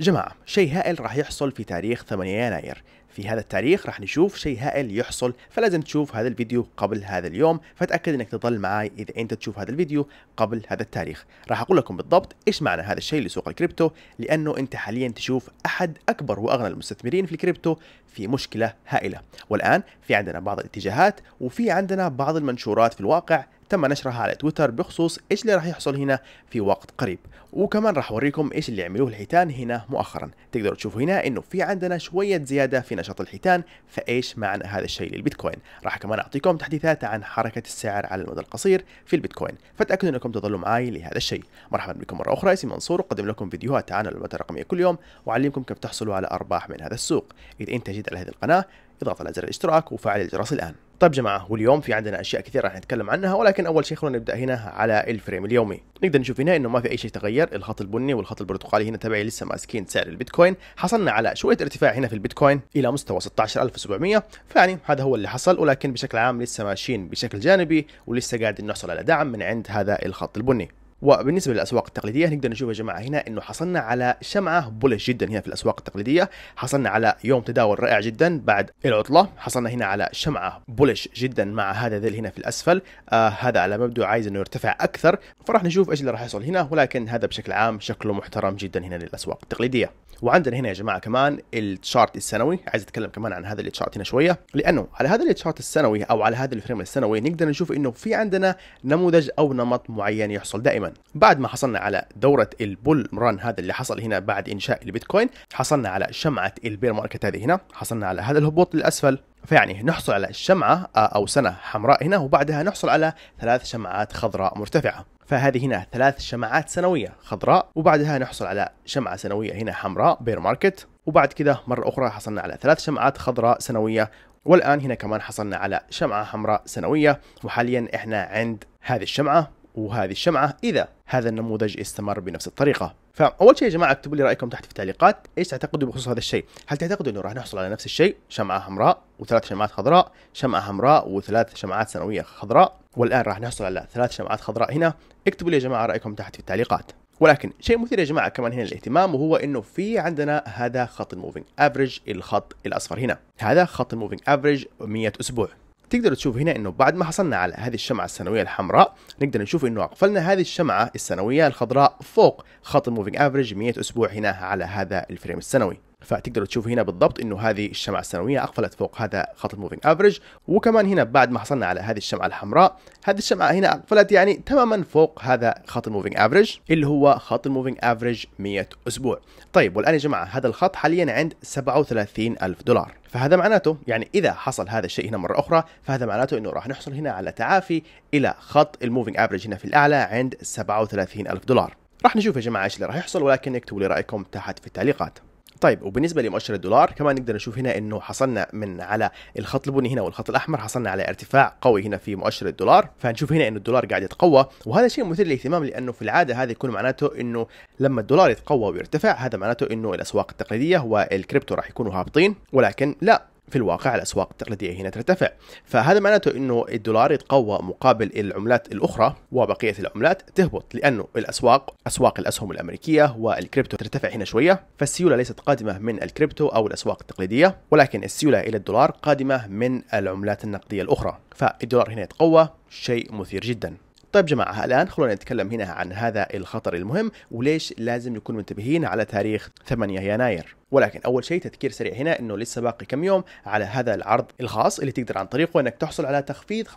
جماعة شيء هائل راح يحصل في تاريخ 8 يناير في هذا التاريخ راح نشوف شيء هائل يحصل فلازم تشوف هذا الفيديو قبل هذا اليوم فتأكد انك تظل معي اذا انت تشوف هذا الفيديو قبل هذا التاريخ راح اقول لكم بالضبط ايش معنى هذا الشيء لسوق الكريبتو لانه انت حاليا تشوف احد اكبر واغنى المستثمرين في الكريبتو في مشكلة هائلة والان في عندنا بعض الاتجاهات وفي عندنا بعض المنشورات في الواقع تم نشرها على تويتر بخصوص ايش اللي راح يحصل هنا في وقت قريب وكمان راح اوريكم ايش اللي عملوه الحيتان هنا مؤخرا تقدروا تشوفوا هنا انه في عندنا شويه زياده في نشاط الحيتان فايش معنى هذا الشيء للبيتكوين راح كمان اعطيكم تحديثات عن حركه السعر على المدى القصير في البيتكوين فتاكدوا انكم تظلوا معي لهذا الشيء مرحبا بكم مره اخرى اسمي منصور اقدم لكم فيديوهات عن العلومات الرقميه كل يوم واعلمكم كيف تحصلوا على ارباح من هذا السوق اذا انت جديد على هذه القناه اضغط على زر الاشتراك وفعل الجرس الان طيب جماعة واليوم في عندنا أشياء كثيرة راح نتكلم عنها ولكن أول شيء خلونا نبدأ هنا على الفريم اليومي نقدر نشوف هنا إنه ما في أي شيء تغير الخط البني والخط البرتقالي هنا تبعي لسه ماسكين سعر البيتكوين حصلنا على شوية ارتفاع هنا في البيتكوين إلى مستوى 16700 فيعني هذا هو اللي حصل ولكن بشكل عام لسه ماشيين بشكل جانبي ولسه قاعد نحصل على دعم من عند هذا الخط البني وبالنسبه للاسواق التقليديه نقدر نشوف يا جماعه هنا انه حصلنا على شمعه بولش جدا هنا في الاسواق التقليديه حصلنا على يوم تداول رائع جدا بعد العطله حصلنا هنا على شمعه بولش جدا مع هذا ذيل هنا في الاسفل آه هذا على مبدو عايز انه يرتفع اكثر فراح نشوف ايش اللي راح يحصل هنا ولكن هذا بشكل عام شكله محترم جدا هنا للاسواق التقليديه وعندنا هنا يا جماعه كمان التشارت السنوي عايز اتكلم كمان عن هذا التشارت هنا شويه لانه على هذا التشارت السنوي او على هذا الفريم السنوي نقدر نشوف انه في عندنا نموذج او نمط معين يحصل دائما ران بعد ما حصلنا على دوره البول ران هذا اللي حصل هنا بعد انشاء البيتكوين حصلنا على شمعه البير ماركت هذه هنا حصلنا على هذا الهبوط للاسفل فيعني نحصل على شمعة آه، أو سنة حمراء هنا وبعدها نحصل على ثلاث شمعات خضراء مرتفعة فهذه هنا ثلاث شمعات سنوية خضراء وبعدها نحصل على شمعة سنوية هنا حمراء بير ماركت وبعد كده مرة أخرى حصلنا على ثلاث شمعات خضراء سنوية والآن هنا كمان حصلنا على شمعة حمراء سنوية وحاليا إحنا عند هذه الشمعة وهذه الشمعة إذا هذا النموذج استمر بنفس الطريقة فأول شيء يا جماعة اكتبوا لي رأيكم تحت في التعليقات إيش تعتقدوا بخصوص هذا الشيء هل تعتقدوا أنه راح نحصل على نفس الشيء شمعة حمراء وثلاث شمعات خضراء شمعة حمراء وثلاث شمعات سنوية خضراء والآن راح نحصل على ثلاث شمعات خضراء هنا اكتبوا لي يا جماعة رأيكم تحت في التعليقات ولكن شيء مثير يا جماعه كمان هنا للاهتمام وهو انه في عندنا هذا خط الموفينج افريج الخط الاصفر هنا هذا خط الموفينج افريج 100 اسبوع تقدر تشوف هنا انه بعد ما حصلنا على هذه الشمعه السنويه الحمراء نقدر نشوف انه اقفلنا هذه الشمعه السنويه الخضراء فوق خط الموفينج افريج 100 اسبوع هنا على هذا الفريم السنوي فتقدروا تشوفوا هنا بالضبط انه هذه الشمعة السنوية اقفلت فوق هذا خط الموفينج افريج وكمان هنا بعد ما حصلنا على هذه الشمعة الحمراء هذه الشمعة هنا اقفلت يعني تماما فوق هذا خط الموفينج افريج اللي هو خط الموفينج افريج 100 اسبوع طيب والان يا جماعة هذا الخط حاليا عند 37 ألف دولار فهذا معناته يعني اذا حصل هذا الشيء هنا مره اخرى فهذا معناته انه راح نحصل هنا على تعافي الى خط الموفينج افريج هنا في الاعلى عند 37 ألف دولار راح نشوف يا جماعه ايش اللي راح يحصل ولكن اكتبوا لي رايكم تحت في التعليقات طيب وبالنسبه لمؤشر الدولار كمان نقدر نشوف هنا انه حصلنا من على الخط البني هنا والخط الاحمر حصلنا على ارتفاع قوي هنا في مؤشر الدولار فنشوف هنا انه الدولار قاعد يتقوى وهذا شيء مثير للاهتمام لانه في العاده هذا يكون معناته انه لما الدولار يتقوى ويرتفع هذا معناته انه الاسواق التقليديه والكريبتو راح يكونوا هابطين ولكن لا في الواقع الاسواق التقليديه هنا ترتفع فهذا معناته انه الدولار يتقوى مقابل العملات الاخرى وبقيه العملات تهبط لانه الاسواق اسواق الاسهم الامريكيه والكريبتو ترتفع هنا شويه فالسيوله ليست قادمه من الكريبتو او الاسواق التقليديه ولكن السيوله الى الدولار قادمه من العملات النقديه الاخرى فالدولار هنا يتقوى شيء مثير جدا طيب جماعة الآن خلونا نتكلم هنا عن هذا الخطر المهم وليش لازم نكون منتبهين على تاريخ 8 يناير ولكن اول شيء تذكير سريع هنا انه لسه باقي كم يوم على هذا العرض الخاص اللي تقدر عن طريقه انك تحصل على تخفيض 15%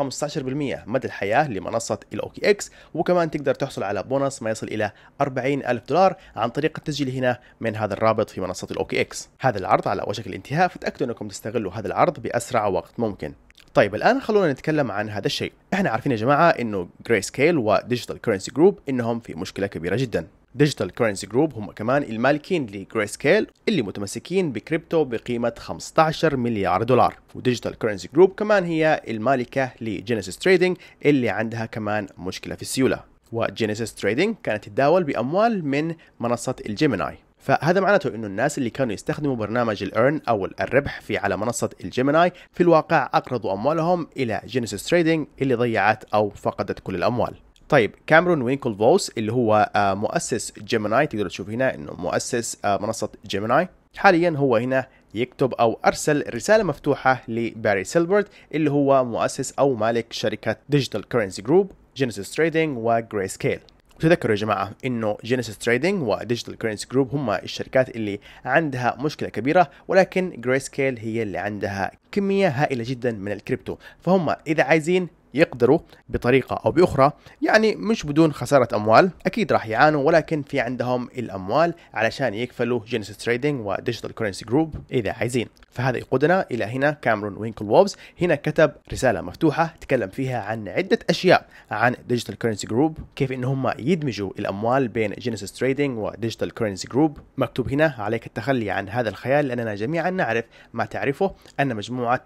مدى الحياه لمنصه الاوكي اكس وكمان تقدر تحصل على بونص ما يصل الى 40 الف دولار عن طريق التسجيل هنا من هذا الرابط في منصه الاوكي اكس هذا العرض على وشك الانتهاء فتاكدوا انكم تستغلوا هذا العرض باسرع وقت ممكن طيب الان خلونا نتكلم عن هذا الشيء احنا عارفين يا جماعه انه جراي سكيل وديجيتال كرنسي جروب انهم في مشكله كبيره جدا ديجيتال كرنسي جروب هم كمان المالكين لجراي سكيل اللي متمسكين بكريبتو بقيمة 15 مليار دولار وديجيتال كرنسي جروب كمان هي المالكة لجينيسيس تريدينج اللي عندها كمان مشكلة في السيولة وجينيسيس تريدينج كانت تتداول بأموال من منصة الجيميناي فهذا معناته انه الناس اللي كانوا يستخدموا برنامج الارن او الربح في على منصه الجيميناي في الواقع اقرضوا اموالهم الى جينيسيس تريدينج اللي ضيعت او فقدت كل الاموال طيب كاميرون وينكل فوس اللي هو آه، مؤسس جيميناي تقدر تشوف هنا انه مؤسس آه، منصه جيميناي حاليا هو هنا يكتب او ارسل رساله مفتوحه لباري سيلبرت اللي هو مؤسس او مالك شركه ديجيتال كرنسي جروب جينيسيس تريدينج وجري سكيل تذكروا يا جماعه انه جينيسيس تريدينج وديجيتال كرنسي جروب هم الشركات اللي عندها مشكله كبيره ولكن جراي سكيل هي اللي عندها كميه هائله جدا من الكريبتو فهم اذا عايزين يقدروا بطريقة أو بأخرى يعني مش بدون خسارة أموال أكيد راح يعانوا ولكن في عندهم الأموال علشان يكفلوا جينيس تريدينج وديجيتال كورنسي جروب إذا عايزين فهذا يقودنا إلى هنا كامرون وينكل ووبز هنا كتب رسالة مفتوحة تكلم فيها عن عدة أشياء عن ديجيتال كورنسي جروب كيف إن هم يدمجوا الأموال بين جينيس تريدينج وديجيتال كورنسي جروب مكتوب هنا عليك التخلي عن هذا الخيال لأننا جميعا نعرف ما تعرفه أن مجموعة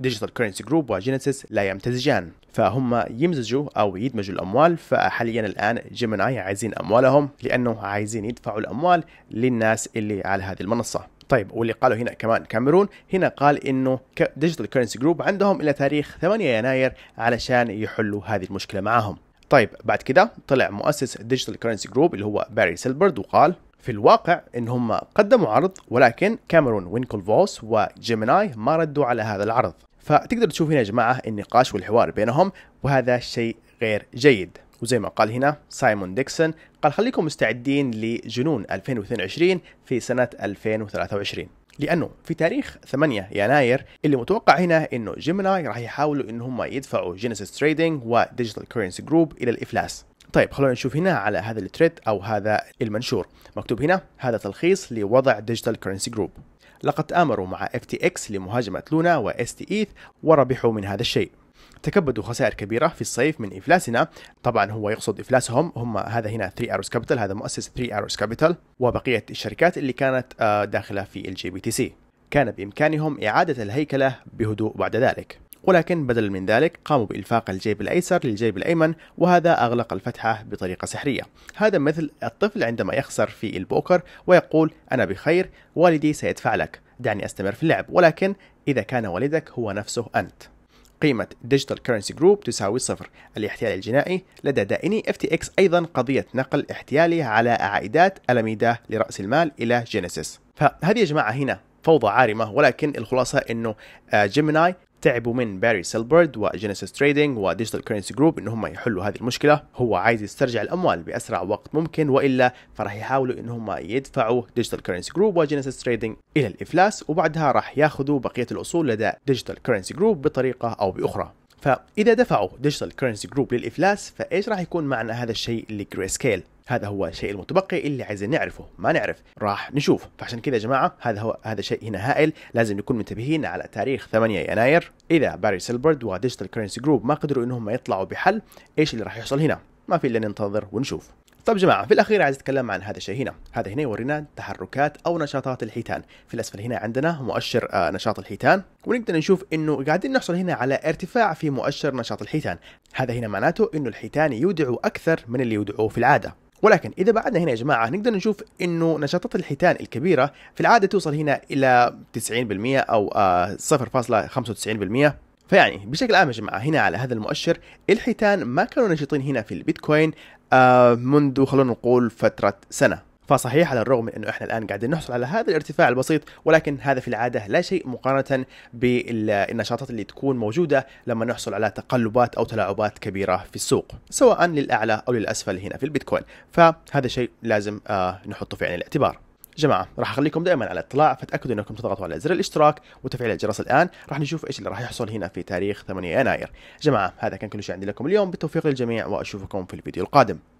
ديجيتال كورنسي جروب وجينيسيس لا يمتزجان فهم يمزجوا او يدمجوا الاموال فحاليا الان جيميناي عايزين اموالهم لانه عايزين يدفعوا الاموال للناس اللي على هذه المنصه طيب واللي قالوا هنا كمان كاميرون هنا قال انه ديجيتال كرنسي جروب عندهم الى تاريخ 8 يناير علشان يحلوا هذه المشكله معاهم طيب بعد كده طلع مؤسس ديجيتال كرنسي جروب اللي هو باري سيلبرد وقال في الواقع ان هم قدموا عرض ولكن كاميرون وينكل فوس وجيميناي ما ردوا على هذا العرض فتقدر تشوف هنا يا جماعة النقاش والحوار بينهم وهذا شيء غير جيد وزي ما قال هنا سايمون ديكسون قال خليكم مستعدين لجنون 2022 في سنة 2023 لانه في تاريخ 8 يناير اللي متوقع هنا انه جيمناي راح يحاولوا ان هم يدفعوا جينيسيس تريدنج وديجيتال كورنسي جروب الى الافلاس طيب خلونا نشوف هنا على هذا التريد او هذا المنشور مكتوب هنا هذا تلخيص لوضع ديجيتال كورنسي جروب لقد تآمروا مع FTX لمهاجمة لونا و STETH وربحوا من هذا الشيء تكبدوا خسائر كبيره في الصيف من افلاسنا طبعا هو يقصد افلاسهم هم هذا هنا 3 Arrows كابيتال هذا مؤسس 3 Arrows كابيتال وبقيه الشركات اللي كانت آه، داخله في الجي بي تي سي كان بامكانهم اعاده الهيكله بهدوء بعد ذلك ولكن بدلا من ذلك قاموا بإلفاق الجيب الأيسر للجيب الأيمن وهذا أغلق الفتحة بطريقة سحرية هذا مثل الطفل عندما يخسر في البوكر ويقول أنا بخير والدي سيدفع لك دعني أستمر في اللعب ولكن إذا كان والدك هو نفسه أنت قيمة ديجيتال كرنسي جروب تساوي صفر الاحتيال الجنائي لدى دائني FTX أيضا قضية نقل احتيالي على عائدات ألميدا لرأس المال إلى جينيسيس فهذه يا جماعة هنا فوضى عارمة ولكن الخلاصة أنه جيميناي آه، تعبوا من باري سيلبرد وجينيسيس تريدنج وديجيتال كرنسي جروب ان هم يحلوا هذه المشكله هو عايز يسترجع الاموال باسرع وقت ممكن والا فراح يحاولوا ان هم يدفعوا ديجيتال كرنسي جروب وجينيسيس تريدنج الى الافلاس وبعدها راح ياخذوا بقيه الاصول لدى ديجيتال كرنسي جروب بطريقه او باخرى فاذا دفعوا ديجيتال كرنسي جروب للافلاس فايش راح يكون معنى هذا الشيء لجري سكيل هذا هو الشيء المتبقي اللي عايزين نعرفه ما نعرف راح نشوف فعشان كذا يا جماعه هذا هو هذا شيء هنا هائل لازم نكون منتبهين على تاريخ 8 يناير اذا باري سيلبرد وديجيتال كرنسي جروب ما قدروا انهم يطلعوا بحل ايش اللي راح يحصل هنا ما في الا ننتظر ونشوف طيب جماعة في الأخير عايز أتكلم عن هذا الشيء هنا هذا هنا يورينا تحركات أو نشاطات الحيتان في الأسفل هنا عندنا مؤشر آه، نشاط الحيتان ونقدر نشوف أنه قاعدين نحصل هنا على ارتفاع في مؤشر نشاط الحيتان هذا هنا معناته أنه الحيتان يودعوا أكثر من اللي يودعوه في العادة ولكن إذا بعدنا هنا يا جماعة نقدر نشوف إنه نشاطات الحيتان الكبيرة في العادة توصل هنا إلى 90% أو 0.95% آه، فيعني بشكل عام يا جماعه هنا على هذا المؤشر الحيتان ما كانوا نشيطين هنا في البيتكوين آه، منذ خلونا نقول فتره سنه فصحيح على الرغم من انه احنا الان قاعدين نحصل على هذا الارتفاع البسيط ولكن هذا في العاده لا شيء مقارنه بالنشاطات اللي تكون موجوده لما نحصل على تقلبات او تلاعبات كبيره في السوق سواء للاعلى او للاسفل هنا في البيتكوين فهذا شيء لازم آه، نحطه في عين الاعتبار جماعة راح اخليكم دائما على اطلاع فتاكدوا انكم تضغطوا على زر الاشتراك وتفعيل الجرس الان راح نشوف ايش اللي راح يحصل هنا في تاريخ 8 يناير جماعة هذا كان كل شيء عندي لكم اليوم بالتوفيق للجميع واشوفكم في الفيديو القادم